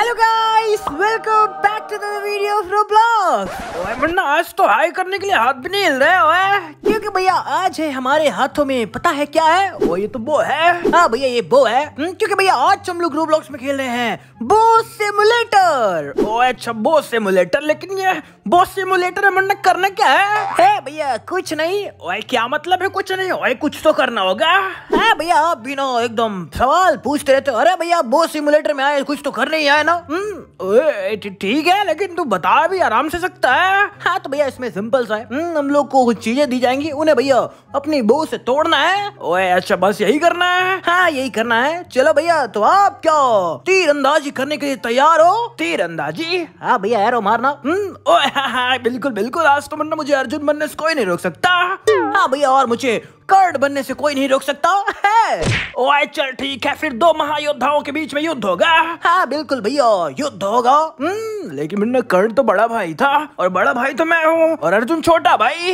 ¡Hola, guys welcome back to the video of Roblox ओए मुन्ना आज तो हाई करने के लिए हाथ भी नहीं हिल रहे ओए क्योंकि भैया आज है हमारे हाथों में पता है क्या है वो ये तो बो है हाँ भैया ये बो है हम्म, क्योंकि भैया आज हम लोग रोब्लॉक्स में खेल रहे हैं बो सिमुलेटर ओए अच्छा बो सिमुलेटर लेकिन ये बो सिमुलेटर है मुन्ना करना क्या है है भैया कुछ नहीं ओए क्या मतलब है कुछ नहीं ओए कुछ तो करना होगा है भैया आप बिना एकदम सवाल पूछते रहते अरे भैया बो सिमुलेटर में आए कुछ तो करना ही आए ना हम्म, ठीक है लेकिन तू बता भी आराम से सकता है हाँ तो भैया इसमें सिंपल सा है हम्म, हम लोग को कुछ चीजें दी जाएंगी उन्हें भैया अपनी बहू से तोड़ना है ओए अच्छा बस यही करना है हाँ यही करना है चलो भैया तो आप क्या तीर अंदाजी करने के लिए तैयार हो तीर अंदाजी हाँ भैया एरो मारना हम्म, ओए हाँ, हाँ, बिल्कुल बिल्कुल आज तो मरना मतलब मुझे अर्जुन बनने से कोई नहीं रोक सकता हाँ भैया और मुझे कर्ड बनने से कोई नहीं रोक सकता है ओए चल ठीक है फिर दो महायोद्धाओं के बीच में युद्ध होगा हाँ बिल्कुल भैया युद्ध हो होगा हम्म, लेकिन मैंने कर्ण तो बड़ा भाई था और बड़ा भाई तो मैं हूँ और अर्जुन छोटा भाई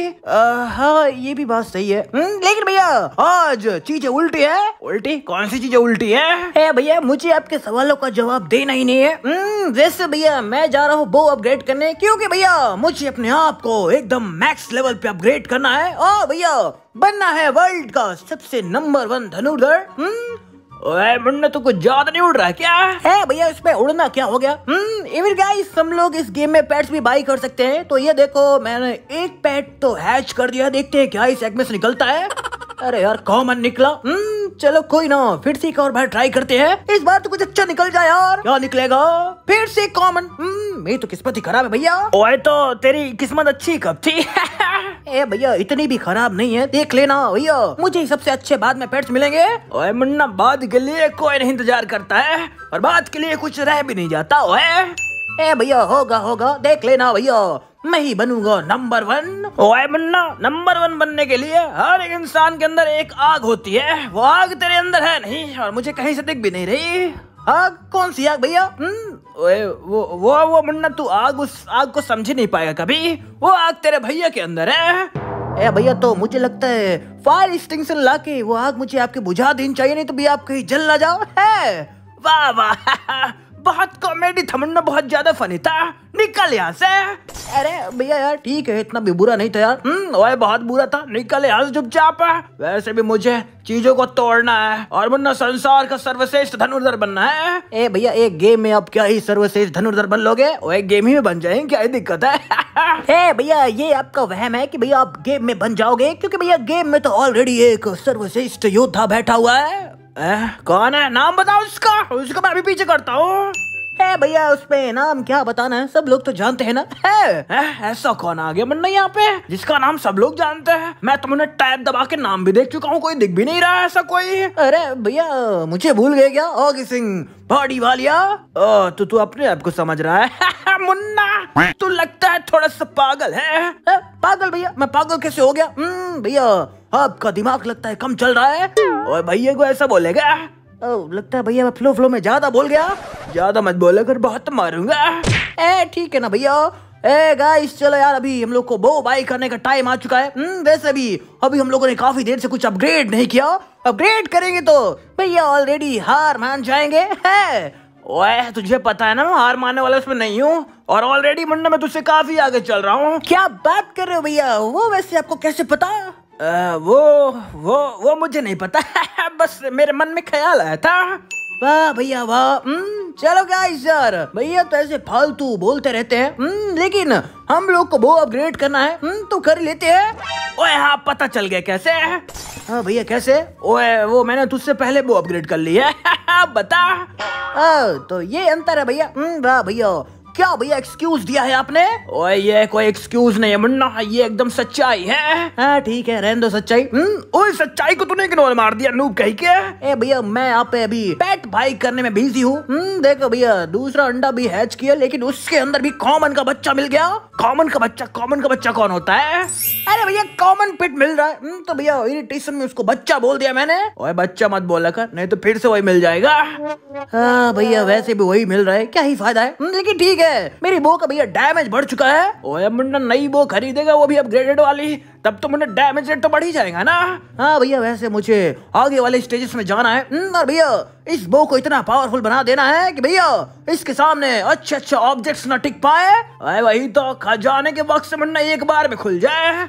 हाँ ये भी बात सही है हम्म, लेकिन भैया आज चीजें उल्टी है उल्टी कौन सी चीजें उल्टी है भैया मुझे आपके सवालों का जवाब देना ही नहीं है वैसे हम्म, भैया मैं जा रहा हूँ बो अपग्रेड करने क्योंकि भैया मुझे अपने आप को एकदम मैक्स लेवल पे अपग्रेड करना है और भैया बनना है वर्ल्ड का सबसे नंबर वन धनुर्धर मुन्ना तो कुछ ज्यादा नहीं उड़ रहा क्या है भैया इसमें उड़ना क्या हो गया हम्म, इवन गाइस हम लोग इस गेम में पेट्स भी बाई कर सकते हैं तो ये देखो मैंने एक पेट तो हैच कर दिया देखते हैं क्या इस एग में से निकलता है अरे यार कॉमन निकला हम्म, चलो कोई ना फिर से एक और बार ट्राई करते हैं इस बार तो कुछ अच्छा निकल जाए यार क्या निकलेगा फिर से कॉमन हम्म, मेरी तो किस्मत ही खराब है भैया ओए तो तेरी किस्मत अच्छी कब थी ए भैया इतनी भी खराब नहीं है देख लेना भैया मुझे सबसे अच्छे बाद में पेट्स मिलेंगे ओए मुन्ना बाद के लिए कोई नहीं इंतजार करता है और बाद के लिए कुछ रह भी नहीं जाता ओए ए भैया होगा होगा देख लेना भैया मैं ही बनूंगा नंबर वन ओए मुन्ना नंबर वन बनने के लिए हर एक इंसान के अंदर एक आग होती है वो आग तेरे अंदर है नहीं और मुझे कहीं से दिख भी नहीं रही आग कौन सी आग भैया हम्म, वो वो वो मुन्ना तू आग उस आग को समझ ही नहीं पाएगा कभी वो आग तेरे भैया के अंदर है ए भैया तो मुझे लगता है फायर एक्सटेंशन ला के वो आग मुझे आपके बुझा देनी चाहिए नहीं तो भी आप कहीं जल ना जाओ है वाह वाह बहुत कॉमेडी था मुन्ना बहुत ज्यादा फनी था निकल यहाँ से अरे भैया यार ठीक है इतना भी बुरा नहीं था यार ओए हम्म, बहुत बुरा था निकले यार चुपचाप वैसे भी मुझे चीजों को तोड़ना है और बनना संसार का सर्वश्रेष्ठ धनुर्धर बनना है ए भैया एक गेम में आप क्या ही सर्वश्रेष्ठ धनुर्धर बन लोगे वो एक गेम ही में बन जाएंगे क्या दिक्कत है भैया ये आपका वहम है कि भैया आप गेम में बन जाओगे क्योंकि भैया गेम में तो ऑलरेडी एक सर्वश्रेष्ठ योद्धा बैठा हुआ है ए, कौन है नाम बताओ उसका उसको मैं अभी पीछे करता हूँ है भैया उसमें नाम क्या बताना है सब लोग तो जानते हैं ना है, ऐसा कौन आ गया मुन्ना यहाँ पे जिसका नाम सब लोग जानते हैं मैं तुमने तो टाइप दबा के नाम भी देख चुका हूँ कोई दिख भी नहीं रहा ऐसा कोई अरे भैया मुझे भूल गए क्या ओके सिंह भाड़ी वालिया तो तू अपने आप को समझ रहा है मुन्ना तू लगता है थोड़ा सा पागल है पागल भैया मैं पागल कैसे हो गया हम्म, भैया आपका दिमाग लगता है कम चल रहा है और भैया को ऐसा बोलेगा लगता है भैया मैं फ्लो फ्लो में ज्यादा बोल गया ज्यादा मत बोला कर बहुत मारूंगा ए ठीक है ना भैया ए गाइस चलो यार अभी हम लोग को बो बाई करने का टाइम आ चुका है हम्म, वैसे भी अभी हम लोगों ने काफी देर से कुछ अपग्रेड नहीं किया अपग्रेड करेंगे तो भैया ऑलरेडी हार मान जाएंगे है ओए तुझे पता है ना मैं हार मानने वाला उसमें नहीं हूँ और ऑलरेडी मुन्ना मैं तुझसे काफी आगे चल रहा हूँ क्या बात कर रहे हो भैया वो वैसे आपको कैसे पता आ, वो वो वो मुझे नहीं पता बस मेरे मन में ख्याल आया था वाह भैया वाह हम्म, चलो क्या यार भैया तो ऐसे फालतू बोलते रहते हैं हम्म, लेकिन हम लोग को वो अपग्रेड करना है हम्म, तो कर लेते हैं ओए हाँ पता चल गया कैसे हाँ भैया कैसे ओए वो मैंने तुझसे पहले वो अपग्रेड कर लिया है बता आ, हाँ, तो ये अंतर है भैया हम्म, भैया क्या भैया एक्सक्यूज दिया है आपने ओए ये कोई एक्सक्यूज नहीं है मुन्ना ये एकदम सच्चाई है हाँ ठीक है रहने दो सच्चाई हम्म, ओए सच्चाई को तूने इग्नोर मार दिया नूब कही के ए भैया मैं आप पे अभी पेट भाई करने में बिजी हूँ हम्म, देखो भैया दूसरा अंडा भी हैच किया लेकिन उसके अंदर भी कॉमन का बच्चा मिल गया कॉमन का बच्चा कॉमन का बच्चा कौन होता है अरे भैया कॉमन पिट मिल रहा है हम्म, तो भैया इरिटेशन में उसको बच्चा बोल दिया मैंने ओए बच्चा मत बोला कर नहीं तो फिर से वही मिल जाएगा हाँ भैया वैसे भी वही मिल रहा है क्या ही फायदा है लेकिन ठीक है गए मेरी बो का भैया डैमेज बढ़ चुका है ओए मुंडा नई बो खरीदेगा वो भी अपग्रेडेड वाली तब तो मुंडा डैमेज रेट तो बढ़ ही जाएगा ना हाँ भैया वैसे मुझे आगे वाले स्टेजेस में जाना है हम्म, और भैया इस बो को इतना पावरफुल बना देना है कि भैया इसके सामने अच्छे अच्छे ऑब्जेक्ट्स ना टिक पाए वही तो खजाने के वक्त से मुंडा एक बार में खुल जाए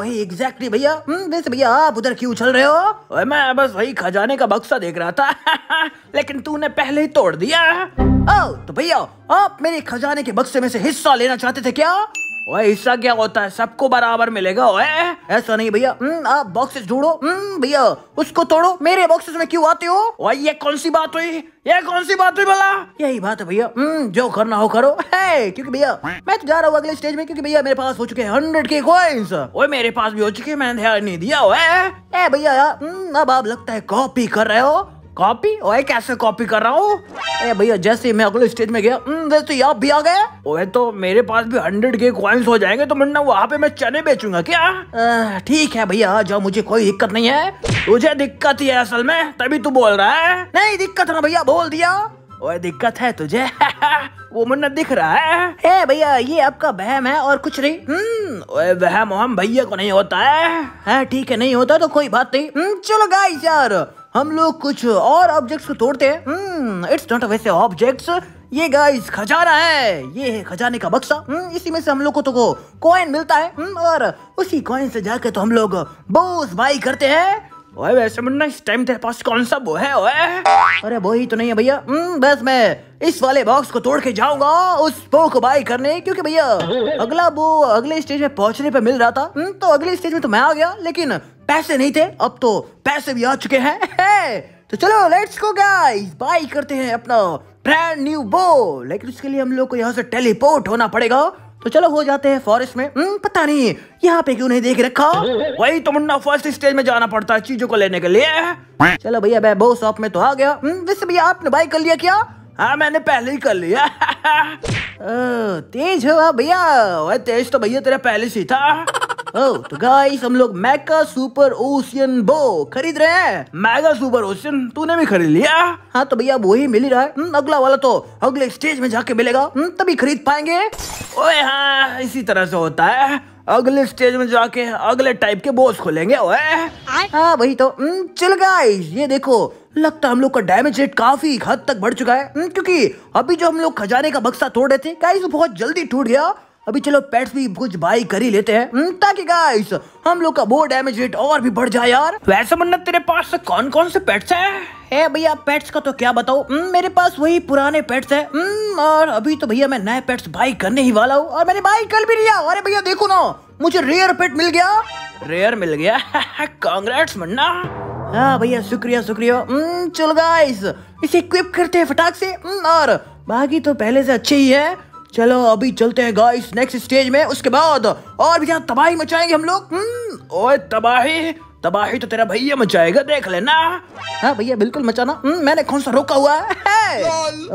वही एग्जैक्टली भैया हम्म, वैसे भैया आप उधर क्यों चल रहे हो मैं बस वही खजाने का बक्सा देख रहा था लेकिन तूने पहले ही तोड़ दिया ओ, तो भैया आप मेरे खजाने के बक्से में से हिस्सा लेना चाहते थे क्या ओए हिस्सा क्या होता है सबको बराबर मिलेगा ओए ऐसा नहीं भैया हम्म, आप बॉक्सेस ढूंढो हम्म, भैया उसको तोड़ो मेरे बॉक्सेस में क्यों आते हो ओए ये कौन सी बात हुई ये कौन सी बात हुई बोला यही बात है भैया हम्म, जो करना हो करो है क्योंकि भैया मैं तो जा रहा हूँ अगले स्टेज में क्योंकि भैया मेरे पास हो चुके हैं हंड्रेड के कॉइन्स ओए मेरे पास भी हो चुके हैं मैंने ध्यान नहीं दिया ओए भैया अब आप लगता है कॉपी कर रहे हो कॉपी ओए कैसे कॉपी कर रहा हूँ भैया जैसे मैं अगले स्टेज में गया हम्म, वैसे तो आप भी आ गए ओए तो मेरे पास भी हंड्रेड के कॉइन्स हो जाएंगे तो मुन्ना वहाँ पे मैं चने बेचूंगा क्या ठीक है भैया जाओ मुझे कोई दिक्कत नहीं है तुझे दिक्कत ही है असल में तभी तू बोल रहा है नहीं दिक्कत ना भैया बोल दिया और दिक्कत है तुझे वो मुन्ना दिख रहा है हे भैया ये आपका बहम है और कुछ नहीं हम्म, ओए वहम हम भैया को नहीं होता है है ठीक है नहीं होता तो कोई बात नहीं हम्म, चलो गाइस यार हम लोग कुछ और ऑब्जेक्ट्स को तोड़ते हैं इट्स हम्म, नॉट वैसे ऑब्जेक्ट्स ये गाइस खजाना है ये है खजाने का बक्सा इसी में से हम लोग को तो कॉइन मिलता है और उसी कॉइन से जाके तो हम लोग बोस बाई करते हैं ओए वैसे मुन्ना इस टाइम तेरे पास कौन सा वो है ओए अरे वो ही तो नहीं है भैया हम्म, बस मैं इस वाले बॉक्स को तोड़ के जाऊंगा उस बो को बाई करने क्योंकि भैया अगला बो अगले स्टेज में पहुंचने पे मिल रहा था हम्म, तो अगले स्टेज में तो मैं आ गया लेकिन पैसे नहीं थे अब तो पैसे भी आ चुके हैं है। तो चलो लेट्स गो गाइस बाई करते हैं अपना ब्रांड न्यू बो लेकिन उसके लिए हम लोग को यहाँ से टेलीपोर्ट होना पड़ेगा तो चलो हो जाते हैं फॉरेस्ट में हम्म पता नहीं यहाँ पे क्यों नहीं देख रखा वही तो मुन्ना फर्स्ट स्टेज में जाना पड़ता है चीजों को लेने के लिए चलो भैया मैं बहुत शॉप में तो आ गया हम्म, वैसे भैया आपने बाई कर लिया क्या हाँ मैंने पहले ही कर लिया तेज हो भैया तेज तो भैया तेरा पहले से था Oh, तो गाइस हम लोग मैका सुपर ओशियन बो खरीद रहे हैं मैगा सुपर ओशियन तूने भी खरीद लिया हाँ तो भैया वो ही मिल ही रहा है हम्म, अगला वाला तो अगले स्टेज में जाके मिलेगा हम्म, तभी खरीद पाएंगे ओए हाँ इसी तरह से होता है अगले स्टेज में जाके अगले टाइप के बोस खोलेंगे ओए हाँ वही तो हम्म, चल गाइस ये देखो लगता है हम लोग का डैमेज रेट काफी हद तक बढ़ चुका है क्योंकि अभी जो हम लोग खजाने का बक्सा तोड़ रहे थे गाइस बहुत जल्दी टूट गया अभी चलो पेट्स भी कुछ बाई कर ही लेते हैं हम्म, ताकि गाइस हम लोग का वो डैमेज रेट और भी बढ़ जाए यार वैसे मन्नत तेरे पास कौन कौन से पेट्स है है भैया पेट्स का तो क्या बताओ हम्म, मेरे पास वही पुराने पेट्स है हम्म, और अभी तो भैया मैं नए पेट्स बाई करने ही वाला हूँ और मैंने बाई कर भी लिया अरे भैया देखो ना मुझे रेयर पेट मिल गया रेयर मिल गया कांग्रेट्स मन्ना हाँ भैया शुक्रिया शुक्रिया चलो गाइस इसे इक्विप करते हैं फटाक से और बाकी तो पहले से अच्छे ही है चलो अभी चलते हैं गाइस नेक्स्ट स्टेज में उसके बाद और भी यहाँ तबाही मचाएंगे हम लोग हम्म। ओए तबाही तबाही तो तेरा भैया मचाएगा देख लेना हाँ भैया बिल्कुल मचाना हम्म, मैंने कौन सा रोका हुआ है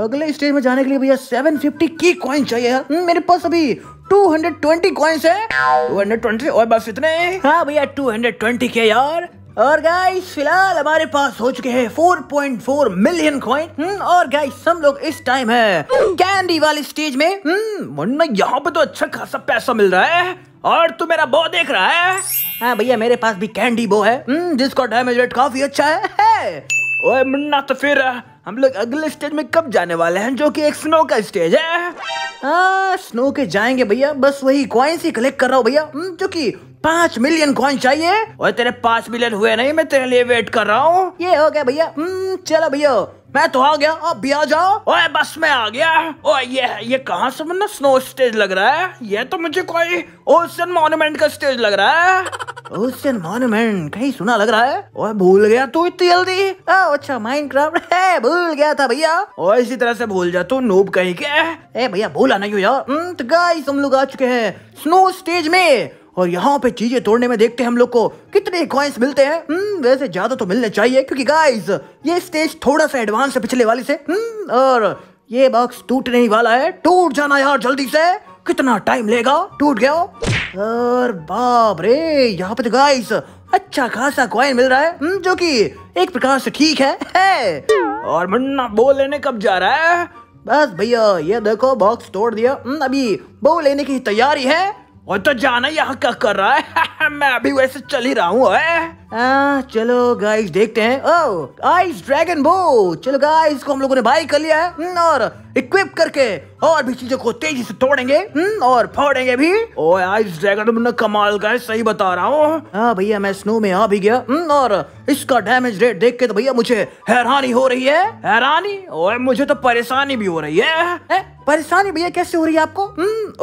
अगले स्टेज में जाने के लिए भैया 750 की कॉइन चाहिए हम्म, मेरे पास अभी 220 कॉइंस है 220 और बस इतने हाँ भैया 220 के यार और गाइस फिलहाल हमारे पास हो चुके हैं 4.4 मिलियन कॉइन और गाइस हम लोग इस टाइम है कैंडी वाले स्टेज में हम्म, मुन्ना यहाँ पे तो अच्छा खासा पैसा मिल रहा है और तू मेरा बो देख रहा है हाँ भैया मेरे पास भी कैंडी बो है हम्म, जिसका डैमेज रेट काफी अच्छा है, है। ओए मुन्ना तो फिर हम लोग अगले स्टेज में कब जाने वाले हैं जो कि एक स्नो का स्टेज है आ, हाँ, स्नो के जाएंगे भैया बस वही क्वाइंस ही कलेक्ट कर रहा हूँ भैया हम्म, जो कि पाँच मिलियन कॉइन चाहिए और तेरे पाँच मिलियन हुए नहीं मैं तेरे लिए वेट कर रहा हूँ ये हो गया भैया हम्म, चलो भैया मैं तो आ गया आप भी आ जाओ ओए बस मैं आ गया ओए ये ये कहा से मतलब स्नो स्टेज लग रहा है ये तो मुझे कोई ओशन मॉन्यूमेंट का स्टेज लग रहा है ओशन मॉन्यूमेंट कहीं सुना लग रहा है ओए भूल गया तू इतनी जल्दी अच्छा माइनक्राफ्ट है भूल गया था भैया और इसी तरह से भूल जा तू नूब कहीं के ए भैया भूला नहीं हो यार हम्म, तो गाइस हम लोग आ चुके हैं स्नो स्टेज में और यहाँ पे चीजें तोड़ने में देखते हैं हम लोग को कितने कॉइन्स मिलते हैं हम्म, वैसे ज्यादा तो मिलने चाहिए क्योंकि गाइस ये स्टेज थोड़ा सा एडवांस है पिछले वाले से हम्म, और ये बॉक्स टूटने ही वाला है टूट जाना यार जल्दी से कितना टाइम लेगा टूट गया और बाप रे यहाँ पे तो गाइस अच्छा खासा कॉइन मिल रहा है हम्म, जो कि एक प्रकार से ठीक है, है। और मुन्ना बो लेने कब जा रहा है बस भैया ये देखो बॉक्स तोड़ दिया अभी बो लेने की तैयारी है और तो जाना यहाँ क्या कर रहा है मैं अभी वैसे चल ही रहा हूँ हाँ, चलो गाइस देखते हैं ओ आइस ड्रैगन बो चलो गाइस को हम लोगों ने बाई कर लिया है हम्म, और इक्विप करके और भी चीजों को तेजी से तोड़ेंगे हम्म, और फोड़ेंगे भी ओ आइस ड्रैगन तुमने कमाल का है सही बता रहा हूँ हाँ भैया मैं स्नो में आ भी गया हम्म, और इसका डैमेज रेट देख के तो भैया मुझे हैरानी हो रही है हैरानी ओए oh, मुझे तो परेशानी भी हो रही है ए? परेशानी भैया कैसे हो रही है आपको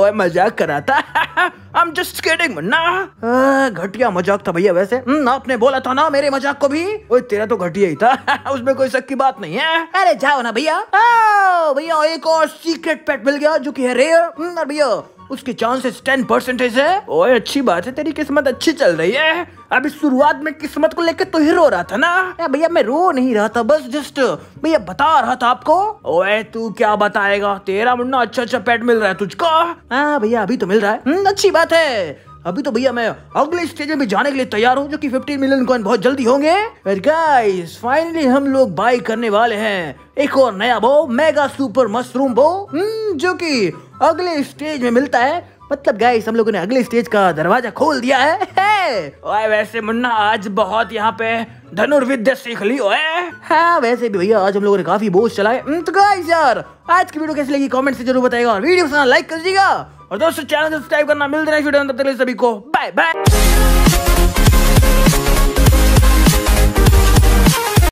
ओए oh, मजाक कराता आई एम जस्ट ना हाँ, घटिया मजाक था भैया वैसे आपने बोला था ना मेरे मजाक को भी ओए तेरा तो घटिया ही था उसमें कोई शक की बात नहीं है अरे जाओ ना भैया भैया एक और सीक्रेट पेट मिल गया जो की है रेयर हम्म, भैया उसके चांसेस टेन परसेंटेज है ओए अच्छी बात है तेरी किस्मत अच्छी चल रही है अभी शुरुआत में किस्मत को लेकर तो ही रो रहा था ना भैया मैं रो नहीं रहा था बस जस्ट भैया बता रहा था आपको ओए तू क्या बताएगा तेरा मुन्ना अच्छा अच्छा पेट मिल रहा है तुझको हाँ भैया अभी तो मिल रहा है हम्म, अच्छी बात है अभी तो भैया मैं अगले स्टेज में जाने के लिए तैयार हूँ जो कि 15 मिलियन कॉइन बहुत जल्दी होंगे गाइस फाइनली हम लोग बाई करने वाले हैं एक और नया बो मेगा सुपर मशरूम बो जो कि अगले स्टेज में मिलता है मतलब गाइस हम लोगों ने अगले स्टेज का दरवाजा खोल दिया है ओए वैसे मुन्ना आज बहुत यहाँ पे धनुर्विद्या सीख ली ओए हाँ वैसे भी भैया आज हम लोगों ने काफी बोझ चलाए हम्म, तो गाइस यार आज की वीडियो कैसी लगी कमेंट से जरूर बताएगा और वीडियो लाइक कर दीजिएगा और दोस्तों चैनल सब्सक्राइब करना मिलते हैं सभी को बाय बाय